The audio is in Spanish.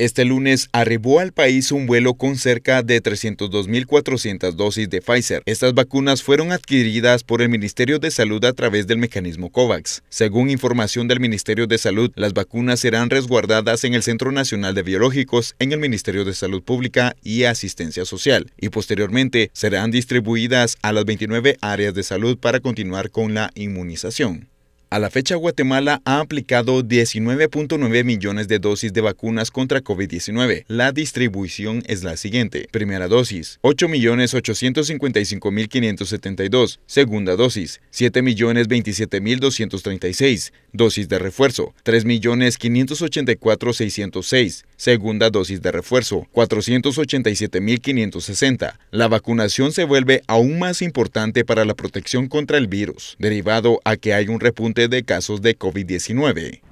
Este lunes arribó al país un vuelo con cerca de 302.400 dosis de Pfizer. Estas vacunas fueron adquiridas por el Ministerio de Salud a través del mecanismo COVAX. Según información del Ministerio de Salud, las vacunas serán resguardadas en el Centro Nacional de Biológicos, en el Ministerio de Salud Pública y Asistencia Social, y posteriormente serán distribuidas a las 29 áreas de salud para continuar con la inmunización. A la fecha, Guatemala ha aplicado 19.9 millones de dosis de vacunas contra COVID-19. La distribución es la siguiente. Primera dosis, 8.855.572. Segunda dosis, 7.027.236. Dosis de refuerzo, 3.584.606. Segunda dosis de refuerzo, 487.560. La vacunación se vuelve aún más importante para la protección contra el virus, derivado a que hay un repunte de casos de COVID-19.